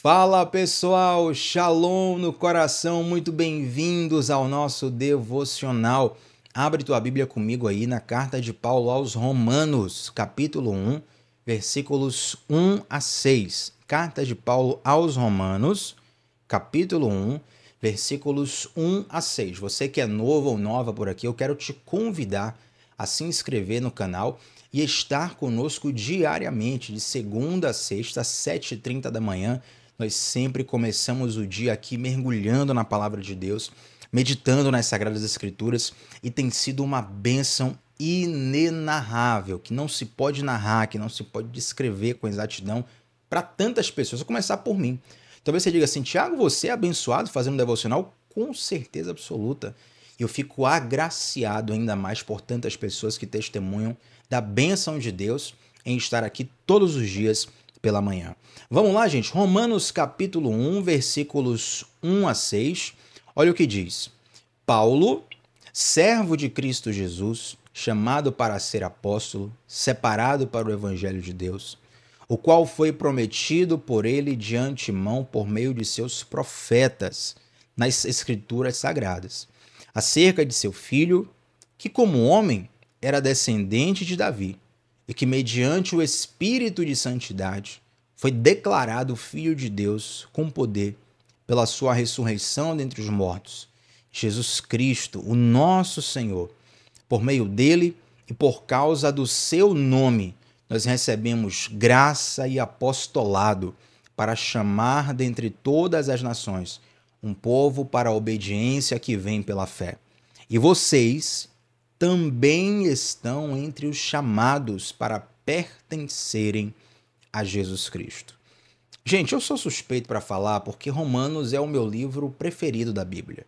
Fala pessoal, Shalom no coração, muito bem-vindos ao nosso devocional. Abre tua Bíblia comigo aí na carta de Paulo aos Romanos, capítulo 1, versículos 1 a 6. Carta de Paulo aos Romanos, capítulo 1, versículos 1 a 6. Você que é novo ou nova por aqui, eu quero te convidar a se inscrever no canal e estar conosco diariamente, de segunda a sexta, às 7h30 da manhã nós sempre começamos o dia aqui mergulhando na palavra de Deus, meditando nas Sagradas Escrituras e tem sido uma bênção inenarrável, que não se pode narrar, que não se pode descrever com exatidão para tantas pessoas, Vou começar por mim. Talvez você diga assim, Tiago, você é abençoado fazendo um devocional? Com certeza absoluta. E eu fico agraciado ainda mais por tantas pessoas que testemunham da bênção de Deus em estar aqui todos os dias pela manhã. Vamos lá, gente. Romanos capítulo 1, versículos 1 a 6. Olha o que diz. Paulo, servo de Cristo Jesus, chamado para ser apóstolo, separado para o evangelho de Deus, o qual foi prometido por ele de antemão por meio de seus profetas nas escrituras sagradas, acerca de seu filho, que como homem era descendente de Davi e que, mediante o Espírito de Santidade, foi declarado Filho de Deus com poder pela sua ressurreição dentre os mortos. Jesus Cristo, o nosso Senhor, por meio dele e por causa do seu nome, nós recebemos graça e apostolado para chamar dentre todas as nações um povo para a obediência que vem pela fé. E vocês, também estão entre os chamados para pertencerem a Jesus Cristo. Gente, eu sou suspeito para falar porque Romanos é o meu livro preferido da Bíblia.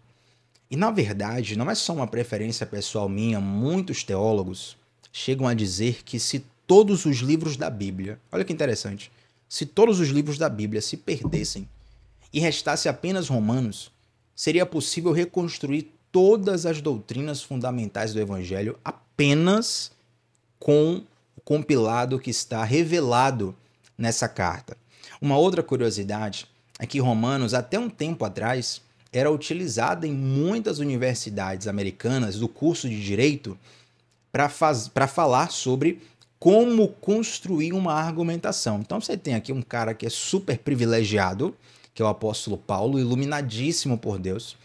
E na verdade, não é só uma preferência pessoal minha, muitos teólogos chegam a dizer que se todos os livros da Bíblia, olha que interessante, se todos os livros da Bíblia se perdessem e restasse apenas Romanos, seria possível reconstruir todas as doutrinas fundamentais do Evangelho apenas com o compilado que está revelado nessa carta. Uma outra curiosidade é que Romanos, até um tempo atrás, era utilizada em muitas universidades americanas do curso de direito para falar sobre como construir uma argumentação. Então você tem aqui um cara que é super privilegiado, que é o apóstolo Paulo, iluminadíssimo por Deus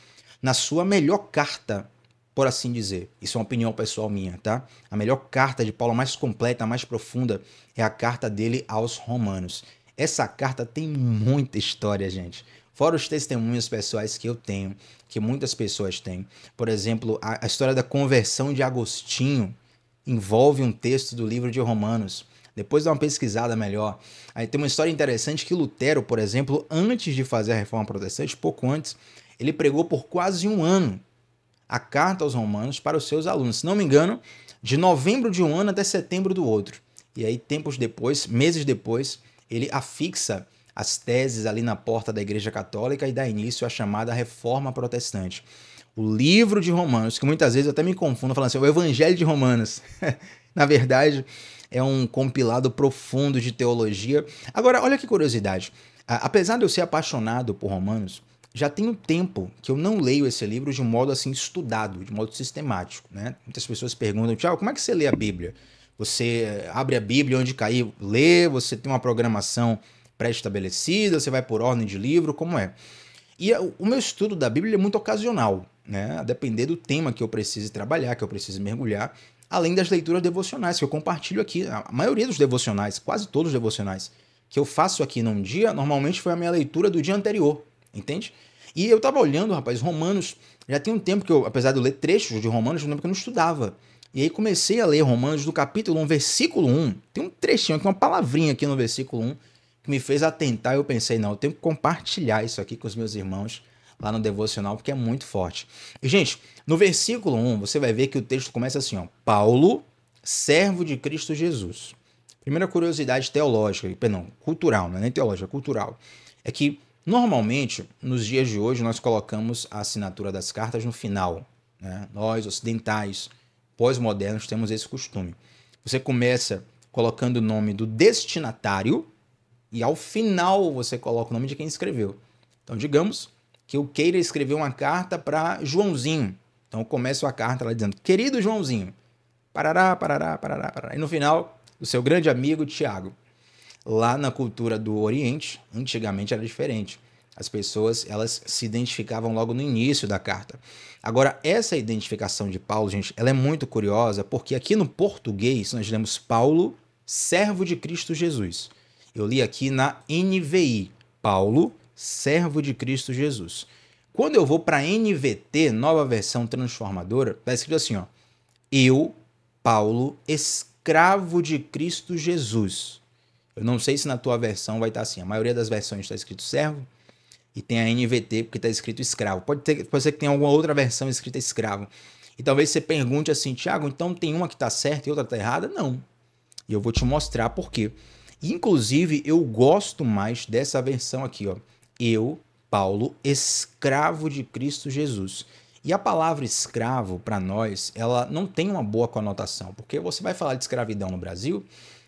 na sua melhor carta, por assim dizer. Isso é uma opinião pessoal minha, tá? A melhor carta de Paulo, a mais completa, a mais profunda, é a carta dele aos Romanos. Essa carta tem muita história, gente. Fora os testemunhos pessoais que eu tenho, que muitas pessoas têm. Por exemplo, a, a história da conversão de Agostinho envolve um texto do livro de Romanos. Depois dá uma pesquisada melhor. Aí tem uma história interessante que Lutero, por exemplo, antes de fazer a reforma protestante, pouco antes, ele pregou por quase um ano a carta aos Romanos para os seus alunos. Se não me engano, de novembro de um ano até setembro do outro. E aí, tempos depois, meses depois, ele afixa as teses ali na porta da Igreja Católica e dá início à chamada Reforma Protestante. O livro de Romanos, que muitas vezes eu até me confundo falando assim, é o Evangelho de Romanos. na verdade, é um compilado profundo de teologia. Agora, olha que curiosidade. Apesar de eu ser apaixonado por Romanos, já tem um tempo que eu não leio esse livro de um modo assim estudado, de modo sistemático, né? Muitas pessoas perguntam, Tiago, como é que você lê a Bíblia? Você eh, abre a Bíblia onde cair, lê, você tem uma programação pré-estabelecida, você vai por ordem de livro, como é? E o meu estudo da Bíblia é muito ocasional, né? A depender do tema que eu precise trabalhar, que eu precise mergulhar, além das leituras devocionais que eu compartilho aqui. A maioria dos devocionais, quase todos os devocionais que eu faço aqui num dia, normalmente foi a minha leitura do dia anterior, entende? E eu tava olhando, rapaz, Romanos. Já tem um tempo que eu, apesar de eu ler trechos de Romanos, um tempo que eu não estudava. E aí comecei a ler Romanos do capítulo 1, versículo 1. Tem um trechinho aqui, uma palavrinha aqui no versículo 1 que me fez atentar. Eu pensei, não, eu tenho que compartilhar isso aqui com os meus irmãos lá no devocional, porque é muito forte. E, gente, no versículo 1, você vai ver que o texto começa assim, ó. Paulo, servo de Cristo Jesus. Primeira curiosidade teológica, perdão, cultural, não é nem teológica, é cultural, é que Normalmente, nos dias de hoje, nós colocamos a assinatura das cartas no final. Né? Nós, ocidentais, pós-modernos, temos esse costume. Você começa colocando o nome do destinatário e ao final você coloca o nome de quem escreveu. Então, digamos que eu queira escrever uma carta para Joãozinho. Então, eu começo a carta lá dizendo: Querido Joãozinho, parará, parará, parará, parará. E no final, o seu grande amigo Tiago. Lá na cultura do Oriente, antigamente era diferente. As pessoas, elas se identificavam logo no início da carta. Agora, essa identificação de Paulo, gente, ela é muito curiosa, porque aqui no português nós lemos Paulo, servo de Cristo Jesus. Eu li aqui na NVI, Paulo, servo de Cristo Jesus. Quando eu vou para NVT, nova versão transformadora, está escrito assim, ó: Eu, Paulo, escravo de Cristo Jesus, eu não sei se na tua versão vai estar tá assim. A maioria das versões está escrito servo e tem a NVT porque está escrito escravo. Pode, ter, pode ser que tenha alguma outra versão escrita escravo. E talvez você pergunte assim, Tiago, então tem uma que está certa e outra está errada? Não. E eu vou te mostrar por quê. Inclusive, eu gosto mais dessa versão aqui, ó. Eu, Paulo, escravo de Cristo Jesus. E a palavra escravo, para nós, ela não tem uma boa conotação, porque você vai falar de escravidão no Brasil,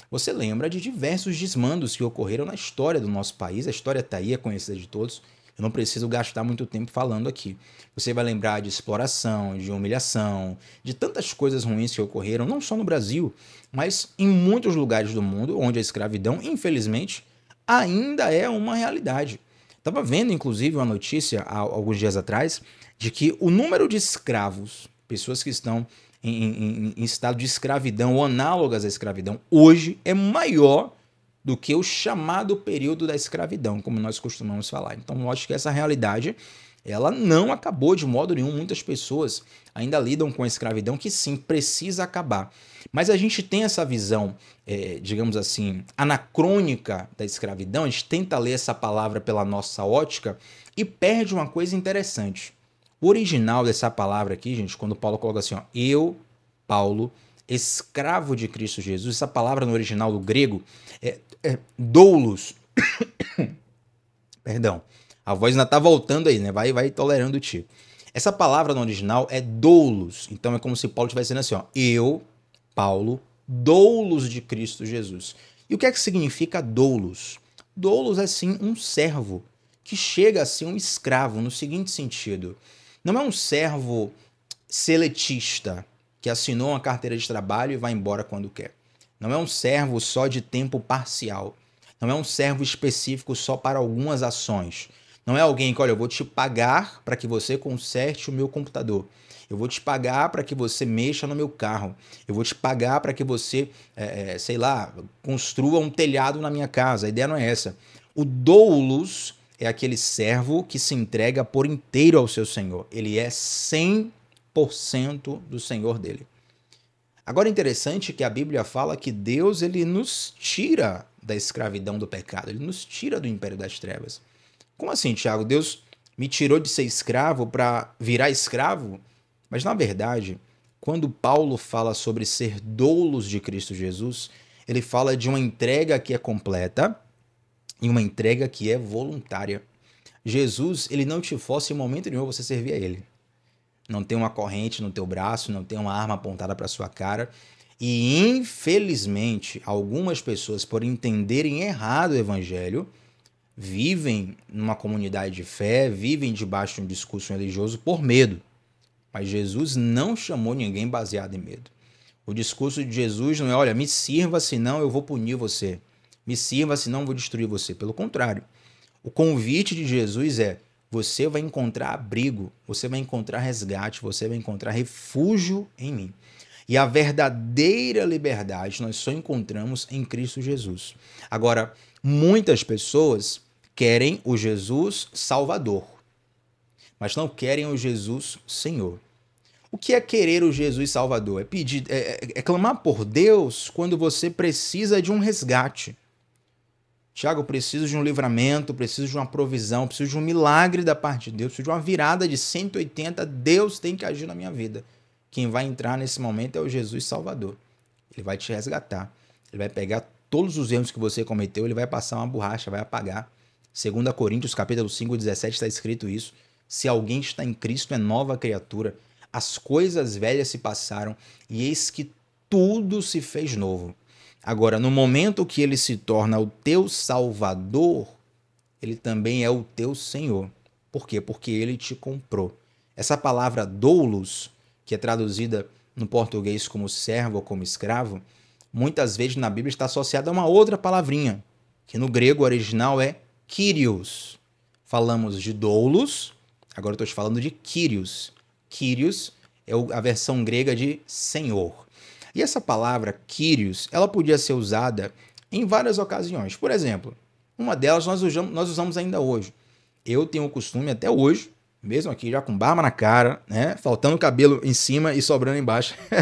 você lembra de diversos desmandos que ocorreram na história do nosso país, a história está aí, é conhecida de todos, eu não preciso gastar muito tempo falando aqui. Você vai lembrar de exploração, de humilhação, de tantas coisas ruins que ocorreram, não só no Brasil, mas em muitos lugares do mundo onde a escravidão, infelizmente, ainda é uma realidade. Estava vendo, inclusive, uma notícia há alguns dias atrás de que o número de escravos, pessoas que estão em, em, em estado de escravidão ou análogas à escravidão, hoje é maior do que o chamado período da escravidão, como nós costumamos falar. Então, eu acho que essa realidade ela não acabou de modo nenhum. Muitas pessoas ainda lidam com a escravidão, que sim, precisa acabar. Mas a gente tem essa visão, é, digamos assim, anacrônica da escravidão, a gente tenta ler essa palavra pela nossa ótica e perde uma coisa interessante. O original dessa palavra aqui, gente, quando Paulo coloca assim, ó, eu, Paulo, escravo de Cristo Jesus, essa palavra no original do grego é, é doulos. Perdão, a voz ainda tá voltando aí, né? Vai, vai tolerando o tio. Essa palavra no original é doulos. Então é como se Paulo estivesse dizendo assim, ó, eu, Paulo, doulos de Cristo Jesus. E o que é que significa doulos? Doulos é sim um servo, que chega a ser um escravo no seguinte sentido não é um servo seletista que assinou uma carteira de trabalho e vai embora quando quer. Não é um servo só de tempo parcial. Não é um servo específico só para algumas ações. Não é alguém que, olha, eu vou te pagar para que você conserte o meu computador. Eu vou te pagar para que você mexa no meu carro. Eu vou te pagar para que você, é, é sei lá, construa um telhado na minha casa. A ideia não é essa. O doulos é aquele servo que se entrega por inteiro ao seu senhor. Ele é 100% do senhor dele. Agora é interessante que a Bíblia fala que Deus ele nos tira da escravidão do pecado, ele nos tira do império das trevas. Como assim, Tiago? Deus me tirou de ser escravo para virar escravo? Mas na verdade, quando Paulo fala sobre ser doulos de Cristo Jesus, ele fala de uma entrega que é completa, em uma entrega que é voluntária. Jesus, ele não te força em momento nenhum você servir a ele. Não tem uma corrente no teu braço, não tem uma arma apontada para sua cara. E infelizmente, algumas pessoas por entenderem errado o evangelho, vivem numa comunidade de fé, vivem debaixo de um discurso religioso por medo. Mas Jesus não chamou ninguém baseado em medo. O discurso de Jesus não é, olha, me sirva, senão eu vou punir você me sirva, senão vou destruir você. Pelo contrário, o convite de Jesus é: você vai encontrar abrigo, você vai encontrar resgate, você vai encontrar refúgio em mim. E a verdadeira liberdade nós só encontramos em Cristo Jesus. Agora, muitas pessoas querem o Jesus Salvador, mas não querem o Jesus Senhor. O que é querer o Jesus Salvador? É pedir, é, é, é clamar por Deus quando você precisa de um resgate. Tiago, preciso de um livramento, preciso de uma provisão, preciso de um milagre da parte de Deus, preciso de uma virada de 180. Deus tem que agir na minha vida. Quem vai entrar nesse momento é o Jesus Salvador. Ele vai te resgatar. Ele vai pegar todos os erros que você cometeu, ele vai passar uma borracha, vai apagar. 2 Coríntios capítulo 5, 17 está escrito isso. Se alguém está em Cristo, é nova criatura. As coisas velhas se passaram e eis que tudo se fez novo. Agora, no momento que ele se torna o teu salvador, ele também é o teu senhor. Por quê? Porque ele te comprou. Essa palavra doulos, que é traduzida no português como servo ou como escravo, muitas vezes na Bíblia está associada a uma outra palavrinha, que no grego original é kyrios. Falamos de doulos, agora estou te falando de kyrios. Kyrios é a versão grega de senhor. E essa palavra Kyrios, ela podia ser usada em várias ocasiões. Por exemplo, uma delas nós usamos, nós usamos ainda hoje. Eu tenho o costume até hoje, mesmo aqui já com barba na cara, né, faltando cabelo em cima e sobrando embaixo.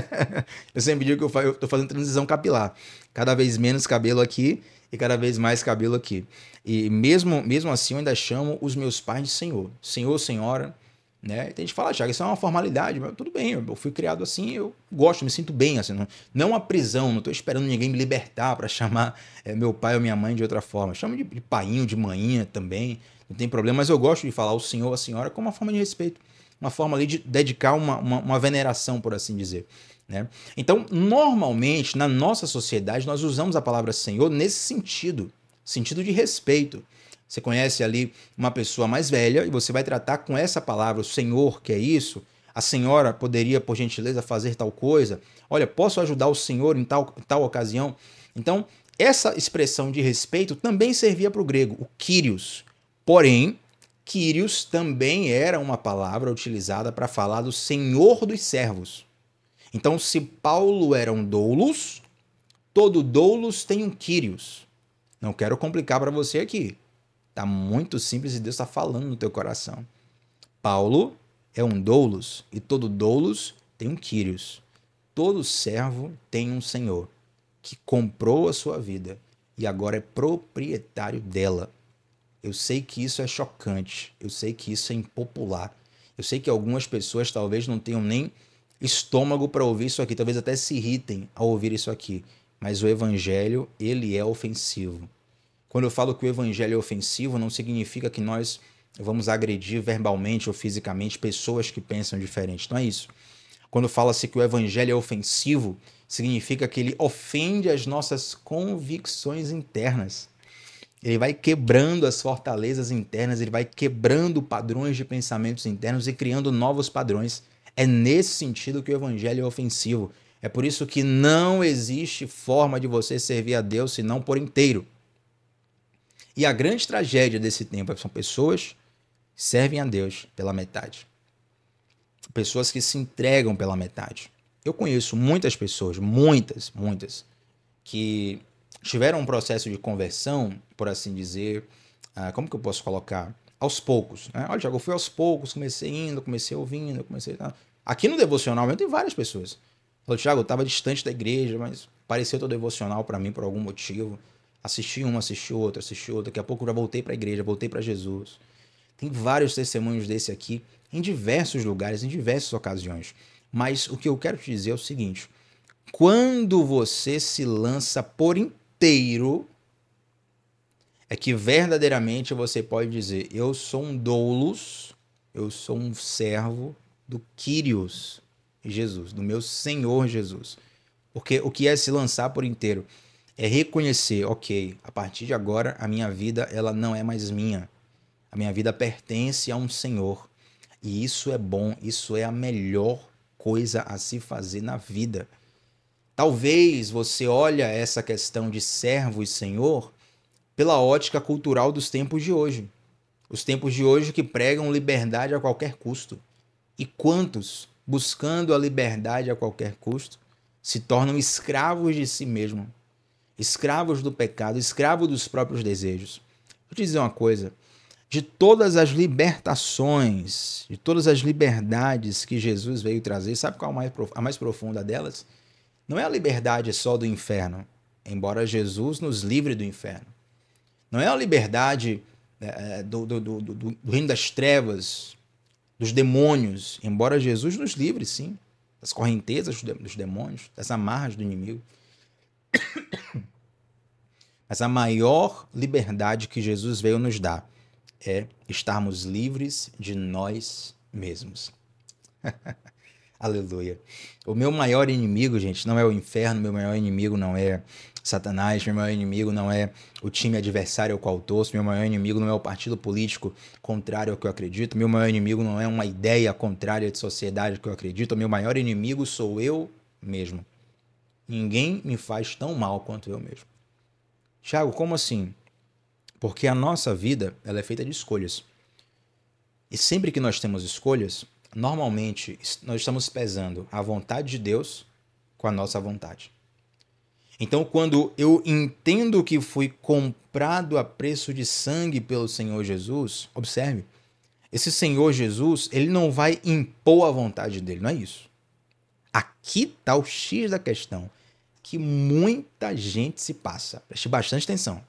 eu sempre digo que eu estou fazendo transição capilar. Cada vez menos cabelo aqui e cada vez mais cabelo aqui. E mesmo, mesmo assim eu ainda chamo os meus pais de senhor. Senhor, senhora, né? Tem gente que fala, ah, Thiago, isso é uma formalidade, mas tudo bem, eu fui criado assim, eu gosto, me sinto bem, assim, não, não a prisão, não estou esperando ninguém me libertar para chamar é, meu pai ou minha mãe de outra forma. Chamo de, de painho, de manhinha também, não tem problema, mas eu gosto de falar o senhor, a senhora, como uma forma de respeito, uma forma ali de dedicar uma, uma, uma veneração, por assim dizer. Né? Então, normalmente, na nossa sociedade, nós usamos a palavra senhor nesse sentido, sentido de respeito. Você conhece ali uma pessoa mais velha e você vai tratar com essa palavra, o senhor que é isso. A senhora poderia, por gentileza, fazer tal coisa. Olha, posso ajudar o senhor em tal, tal ocasião? Então, essa expressão de respeito também servia para o grego, o Kyrios. Porém, Kyrios também era uma palavra utilizada para falar do senhor dos servos. Então, se Paulo era um doulos, todo doulos tem um Kyrios. Não quero complicar para você aqui. Tá muito simples e Deus está falando no teu coração. Paulo é um doulos e todo doulos tem um Quírios. Todo servo tem um senhor que comprou a sua vida e agora é proprietário dela. Eu sei que isso é chocante, eu sei que isso é impopular. Eu sei que algumas pessoas talvez não tenham nem estômago para ouvir isso aqui, talvez até se irritem ao ouvir isso aqui, mas o evangelho, ele é ofensivo. Quando eu falo que o evangelho é ofensivo, não significa que nós vamos agredir verbalmente ou fisicamente pessoas que pensam diferente. Não é isso. Quando fala-se que o evangelho é ofensivo, significa que ele ofende as nossas convicções internas. Ele vai quebrando as fortalezas internas, ele vai quebrando padrões de pensamentos internos e criando novos padrões. É nesse sentido que o evangelho é ofensivo. É por isso que não existe forma de você servir a Deus senão por inteiro. E a grande tragédia desse tempo é são pessoas que servem a Deus pela metade. Pessoas que se entregam pela metade. Eu conheço muitas pessoas, muitas, muitas, que tiveram um processo de conversão, por assim dizer, ah, como que eu posso colocar? Aos poucos. Né? Olha, Tiago, eu fui aos poucos, comecei indo, comecei ouvindo, comecei. Tá? Aqui no devocional mesmo tem várias pessoas. Falou, Tiago, eu estava distante da igreja, mas pareceu teu devocional para mim por algum motivo. Assisti um assisti outro assisti outro Daqui a pouco já voltei para a igreja, voltei para Jesus. Tem vários testemunhos desse aqui em diversos lugares, em diversas ocasiões. Mas o que eu quero te dizer é o seguinte: quando você se lança por inteiro, é que verdadeiramente você pode dizer: eu sou um doulos, eu sou um servo do Kyrios Jesus, do meu Senhor Jesus. Porque o que é se lançar por inteiro? é reconhecer, ok, a partir de agora a minha vida ela não é mais minha. A minha vida pertence a um Senhor. E isso é bom, isso é a melhor coisa a se fazer na vida. Talvez você olha essa questão de servo e senhor pela ótica cultural dos tempos de hoje. Os tempos de hoje que pregam liberdade a qualquer custo. E quantos, buscando a liberdade a qualquer custo, se tornam escravos de si mesmo, escravos do pecado, escravos dos próprios desejos. Vou te dizer uma coisa: de todas as libertações, de todas as liberdades que Jesus veio trazer, sabe qual a mais profunda delas? Não é a liberdade só do inferno, embora Jesus nos livre do inferno. Não é a liberdade é, é, do, do, do, do, reino das trevas, dos demônios, embora Jesus nos livre, sim, das correntezas dos demônios, das amarras do inimigo. Mas a maior liberdade que Jesus veio nos dar é estarmos livres de nós mesmos. Aleluia. O meu maior inimigo, gente, não é o inferno, meu maior inimigo não é Satanás, meu maior inimigo não é o time adversário ao qual torço, meu maior inimigo não é o partido político contrário ao que eu acredito, meu maior inimigo não é uma ideia contrária de sociedade que eu acredito, meu maior inimigo sou eu mesmo. Ninguém me faz tão mal quanto eu mesmo. Tiago, como assim? Porque a nossa vida ela é feita de escolhas. E sempre que nós temos escolhas, normalmente nós estamos pesando a vontade de Deus com a nossa vontade. Então, quando eu entendo que fui comprado a preço de sangue pelo Senhor Jesus, observe, esse Senhor Jesus, ele não vai impor a vontade dele, não é isso. Aqui está o X da questão que muita gente se passa. Preste bastante atenção.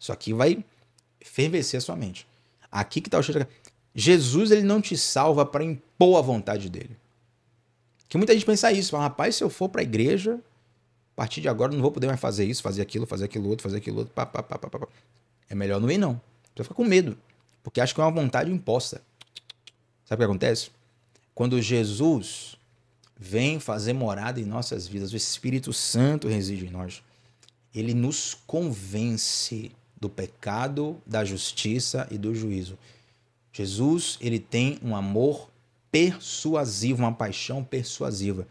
Isso aqui vai fervecer a sua mente. Aqui que está o cheiro. Jesus ele não te salva para impor a vontade dele. Que muita gente pensa isso, fala, rapaz, se eu for para a igreja, a partir de agora eu não vou poder mais fazer isso, fazer aquilo, fazer aquilo outro, fazer aquilo outro, pá, pá, pá, pá, pá. É melhor não ir não. Você fica com medo, porque acha que é uma vontade imposta. Sabe o que acontece? Quando Jesus vem fazer morada em nossas vidas. O Espírito Santo reside em nós. Ele nos convence do pecado, da justiça e do juízo. Jesus, ele tem um amor persuasivo, uma paixão persuasiva.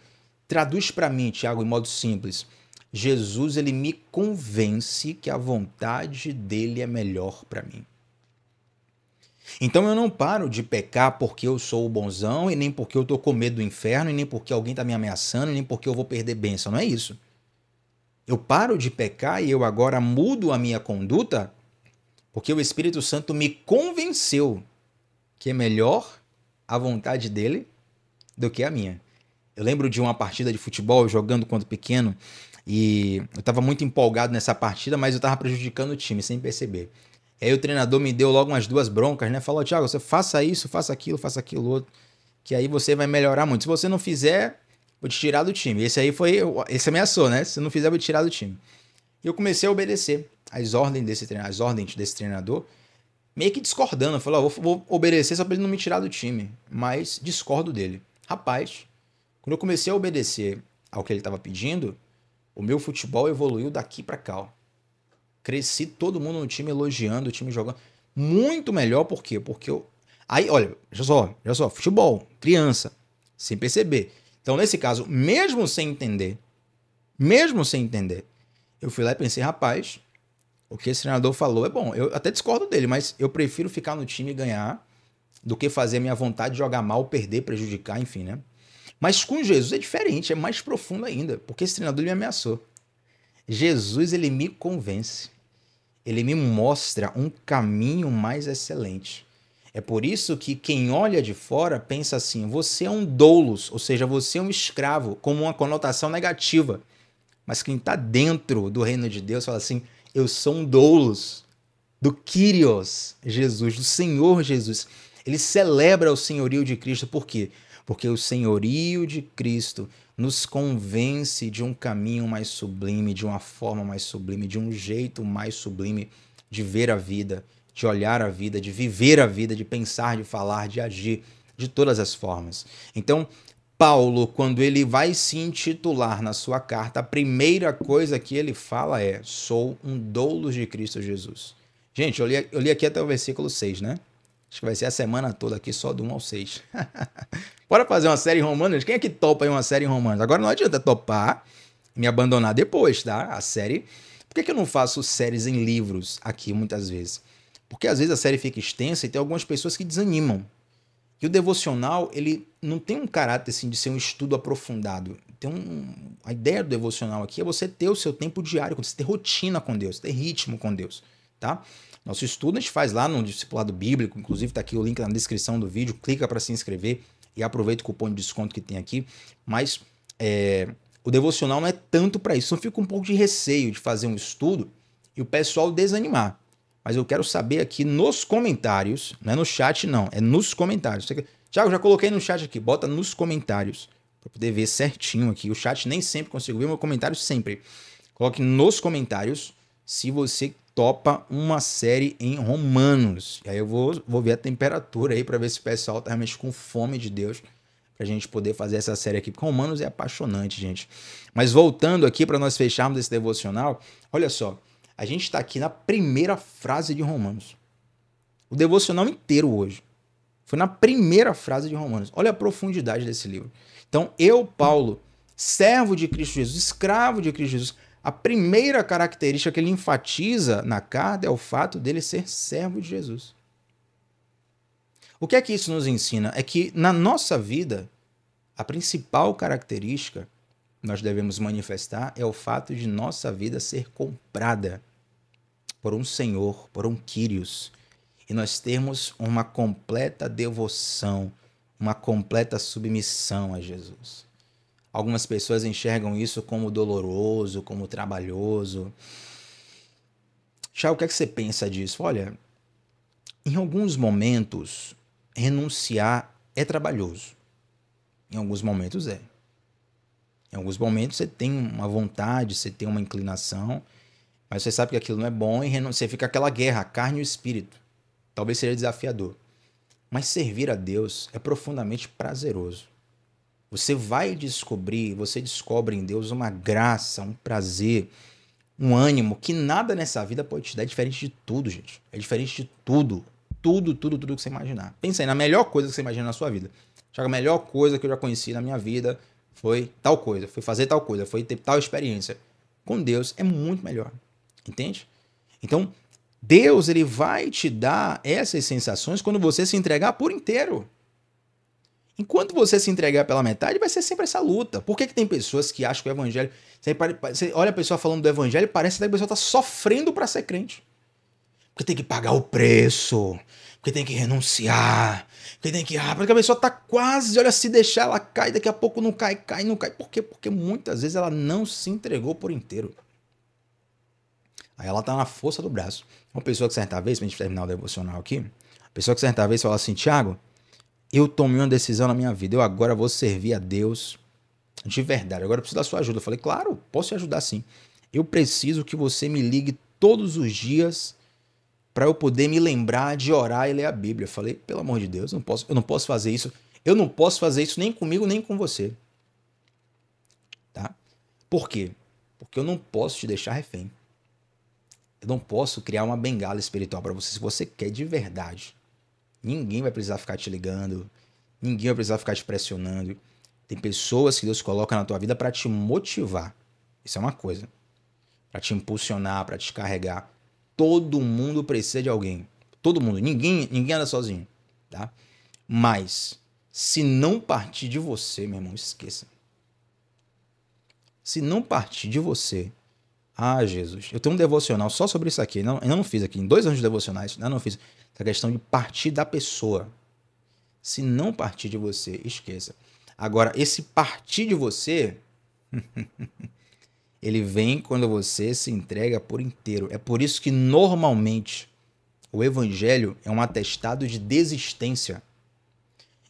Traduz para mim, Tiago, em modo simples. Jesus, ele me convence que a vontade dele é melhor para mim. Então eu não paro de pecar porque eu sou o bonzão, e nem porque eu estou com medo do inferno, e nem porque alguém está me ameaçando, e nem porque eu vou perder bênção. Não é isso. Eu paro de pecar e eu agora mudo a minha conduta porque o Espírito Santo me convenceu que é melhor a vontade dele do que a minha. Eu lembro de uma partida de futebol jogando quando pequeno e eu estava muito empolgado nessa partida, mas eu estava prejudicando o time sem perceber. E aí o treinador me deu logo umas duas broncas, né? Falou, Thiago, você faça isso, faça aquilo, faça aquilo outro, que aí você vai melhorar muito. Se você não fizer, vou te tirar do time. Esse aí foi, esse ameaçou, né? Se não fizer, vou te tirar do time. E eu comecei a obedecer as ordens desse treinador, as ordens desse treinador, meio que discordando. Falou, oh, vou, vou obedecer só pra ele não me tirar do time, mas discordo dele. Rapaz, quando eu comecei a obedecer ao que ele estava pedindo, o meu futebol evoluiu daqui para cá. Ó. Cresci todo mundo no time elogiando, o time jogando. Muito melhor, por quê? Porque eu. Aí, olha, já só, já só, futebol, criança, sem perceber. Então, nesse caso, mesmo sem entender, mesmo sem entender, eu fui lá e pensei, rapaz, o que esse treinador falou é bom. Eu até discordo dele, mas eu prefiro ficar no time e ganhar do que fazer a minha vontade de jogar mal, perder, prejudicar, enfim, né? Mas com Jesus é diferente, é mais profundo ainda, porque esse treinador me ameaçou. Jesus, ele me convence ele me mostra um caminho mais excelente. É por isso que quem olha de fora pensa assim: você é um doulos, ou seja, você é um escravo, como uma conotação negativa. Mas quem está dentro do reino de Deus fala assim: eu sou um doulos do Kyrios Jesus, do Senhor Jesus. Ele celebra o senhorio de Cristo, por quê? porque o senhorio de Cristo nos convence de um caminho mais sublime, de uma forma mais sublime, de um jeito mais sublime de ver a vida, de olhar a vida, de viver a vida, de pensar, de falar, de agir, de todas as formas. Então, Paulo, quando ele vai se intitular na sua carta, a primeira coisa que ele fala é: Sou um doulos de Cristo Jesus. Gente, eu li, eu li aqui até o versículo 6, né? Acho que vai ser a semana toda aqui só do 1 ao 6. Bora fazer uma série em Romanos? Quem é que topa aí uma série em Romanos? Agora não adianta topar me abandonar depois, tá? A série. Por que, que eu não faço séries em livros aqui muitas vezes? Porque às vezes a série fica extensa e tem algumas pessoas que desanimam. E o devocional, ele não tem um caráter assim, de ser um estudo aprofundado. Tem um... A ideia do devocional aqui é você ter o seu tempo diário, você ter rotina com Deus, ter ritmo com Deus, tá? Nosso estudo a gente faz lá no discipulado bíblico, inclusive está aqui o link na descrição do vídeo, clica para se inscrever e aproveita o cupom de desconto que tem aqui. Mas é, o devocional não é tanto para isso. Eu fico um pouco de receio de fazer um estudo e o pessoal desanimar. Mas eu quero saber aqui nos comentários, não é no chat não, é nos comentários. Tiago, já coloquei no chat aqui, bota nos comentários para poder ver certinho aqui. O chat nem sempre consigo ver, meu comentário sempre. Coloque nos comentários se você topa uma série em Romanos. E aí eu vou, vou ver a temperatura aí para ver se o pessoal tá realmente com fome de Deus pra gente poder fazer essa série aqui, porque Romanos é apaixonante, gente. Mas voltando aqui para nós fecharmos esse devocional, olha só, a gente está aqui na primeira frase de Romanos. O devocional inteiro hoje foi na primeira frase de Romanos. Olha a profundidade desse livro. Então, eu, Paulo, servo de Cristo Jesus, escravo de Cristo Jesus, a primeira característica que ele enfatiza na carta é o fato dele ser servo de Jesus. O que é que isso nos ensina? É que na nossa vida, a principal característica que nós devemos manifestar é o fato de nossa vida ser comprada por um Senhor, por um Quírios, e nós termos uma completa devoção, uma completa submissão a Jesus. Algumas pessoas enxergam isso como doloroso, como trabalhoso. Chá, o que, é que você pensa disso? Olha, em alguns momentos, renunciar é trabalhoso. Em alguns momentos é. Em alguns momentos você tem uma vontade, você tem uma inclinação, mas você sabe que aquilo não é bom e você fica aquela guerra, a carne e o espírito. Talvez seja desafiador. Mas servir a Deus é profundamente prazeroso. Você vai descobrir, você descobre em Deus uma graça, um prazer, um ânimo que nada nessa vida pode te dar. É diferente de tudo, gente. É diferente de tudo. Tudo, tudo, tudo que você imaginar. Pensa aí, na melhor coisa que você imagina na sua vida. Já a melhor coisa que eu já conheci na minha vida foi tal coisa, foi fazer tal coisa, foi ter tal experiência. Com Deus é muito melhor. Entende? Então, Deus ele vai te dar essas sensações quando você se entregar por inteiro. Enquanto você se entregar pela metade, vai ser sempre essa luta. Por que, que tem pessoas que acham que o evangelho. Você, você olha a pessoa falando do evangelho, parece que a pessoa está sofrendo para ser crente. Porque tem que pagar o preço, porque tem que renunciar, porque tem que. Ah, porque a pessoa está quase, olha, se deixar, ela cai, daqui a pouco não cai, cai, não cai. Por quê? Porque muitas vezes ela não se entregou por inteiro. Aí ela tá na força do braço. Uma pessoa que certa vez, pra gente terminar o devocional aqui, a pessoa que certa vez fala assim, Tiago, eu tomei uma decisão na minha vida. Eu agora vou servir a Deus de verdade. Agora eu preciso da sua ajuda. Eu falei, claro, posso te ajudar sim. Eu preciso que você me ligue todos os dias para eu poder me lembrar de orar e ler a Bíblia. Eu falei, pelo amor de Deus, eu não posso, eu não posso fazer isso. Eu não posso fazer isso nem comigo, nem com você. Tá? Por quê? Porque eu não posso te deixar refém. Eu não posso criar uma bengala espiritual para você se você quer de verdade Ninguém vai precisar ficar te ligando. Ninguém vai precisar ficar te pressionando. Tem pessoas que Deus coloca na tua vida para te motivar. Isso é uma coisa. Para te impulsionar, para te carregar. Todo mundo precisa de alguém. Todo mundo. Ninguém, ninguém anda sozinho, tá? Mas se não partir de você, meu irmão, esqueça. Se não partir de você, ah, Jesus, eu tenho um devocional só sobre isso aqui. Não, eu não fiz aqui. Em dois anos de devocionais, ainda não fiz. É a questão de partir da pessoa. Se não partir de você, esqueça. Agora, esse partir de você, ele vem quando você se entrega por inteiro. É por isso que normalmente o evangelho é um atestado de desistência.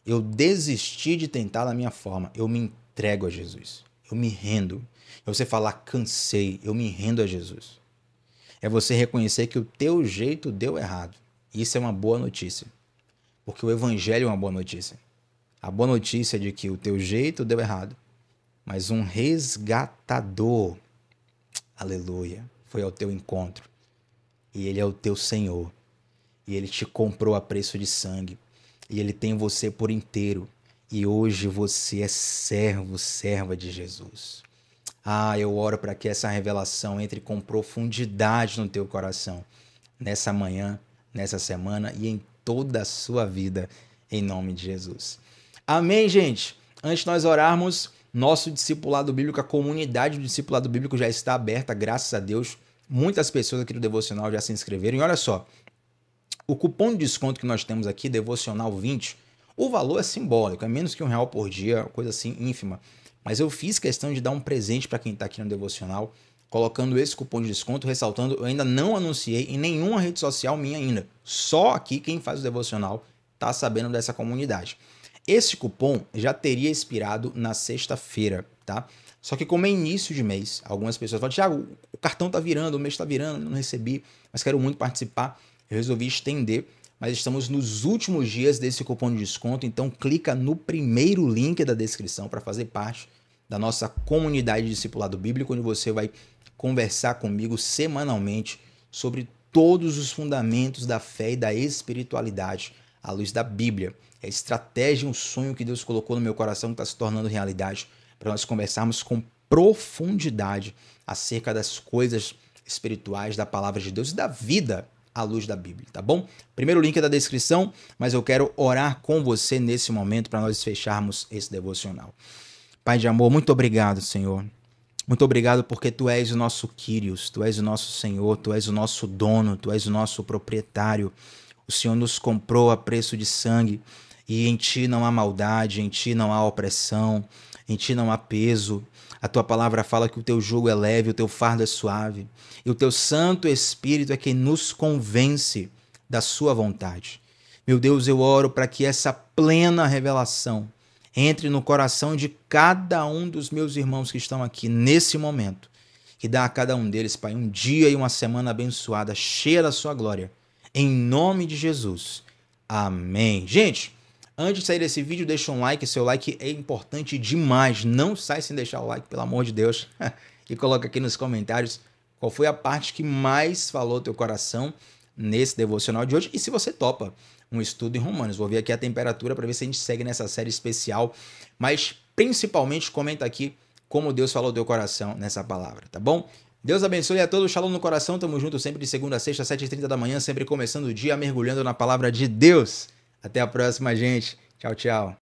Eu desisti de tentar da minha forma. Eu me entrego a Jesus. Eu me rendo. É você falar cansei, eu me rendo a Jesus. É você reconhecer que o teu jeito deu errado. Isso é uma boa notícia. Porque o evangelho é uma boa notícia. A boa notícia é de que o teu jeito deu errado, mas um resgatador, aleluia, foi ao teu encontro. E ele é o teu Senhor. E ele te comprou a preço de sangue. E ele tem você por inteiro. E hoje você é servo, serva de Jesus. Ah, eu oro para que essa revelação entre com profundidade no teu coração nessa manhã nessa semana e em toda a sua vida, em nome de Jesus. Amém, gente? Antes de nós orarmos, nosso discipulado bíblico, a comunidade do discipulado bíblico já está aberta, graças a Deus. Muitas pessoas aqui do Devocional já se inscreveram. E olha só, o cupom de desconto que nós temos aqui, Devocional 20, o valor é simbólico, é menos que um real por dia, coisa assim ínfima. Mas eu fiz questão de dar um presente para quem está aqui no Devocional colocando esse cupom de desconto, ressaltando, eu ainda não anunciei em nenhuma rede social minha ainda. Só aqui quem faz o devocional tá sabendo dessa comunidade. Esse cupom já teria expirado na sexta-feira, tá? Só que como é início de mês, algumas pessoas falam, Thiago, o cartão tá virando, o mês tá virando, não recebi, mas quero muito participar. Eu resolvi estender, mas estamos nos últimos dias desse cupom de desconto, então clica no primeiro link da descrição para fazer parte da nossa comunidade de discipulado bíblico, onde você vai conversar comigo semanalmente sobre todos os fundamentos da fé e da espiritualidade à luz da Bíblia. É a estratégia, um sonho que Deus colocou no meu coração que está se tornando realidade para nós conversarmos com profundidade acerca das coisas espirituais da palavra de Deus e da vida à luz da Bíblia, tá bom? Primeiro link é da descrição, mas eu quero orar com você nesse momento para nós fecharmos esse devocional. Pai de amor, muito obrigado, Senhor muito obrigado porque tu és o nosso Kyrios, tu és o nosso Senhor, tu és o nosso dono, tu és o nosso proprietário. O Senhor nos comprou a preço de sangue e em ti não há maldade, em ti não há opressão, em ti não há peso. A tua palavra fala que o teu jugo é leve, o teu fardo é suave, e o teu Santo Espírito é quem nos convence da sua vontade. Meu Deus, eu oro para que essa plena revelação entre no coração de cada um dos meus irmãos que estão aqui nesse momento e dá a cada um deles, Pai, um dia e uma semana abençoada, cheia da sua glória. Em nome de Jesus. Amém. Gente, antes de sair desse vídeo, deixa um like. Seu like é importante demais. Não sai sem deixar o like, pelo amor de Deus. e coloca aqui nos comentários qual foi a parte que mais falou teu coração nesse devocional de hoje e se você topa um estudo em Romanos. Vou ver aqui a temperatura para ver se a gente segue nessa série especial, mas principalmente comenta aqui como Deus falou teu coração nessa palavra, tá bom? Deus abençoe a todos, shalom no coração, tamo junto sempre de segunda a sexta, 7h30 da manhã, sempre começando o dia mergulhando na palavra de Deus. Até a próxima, gente. Tchau, tchau.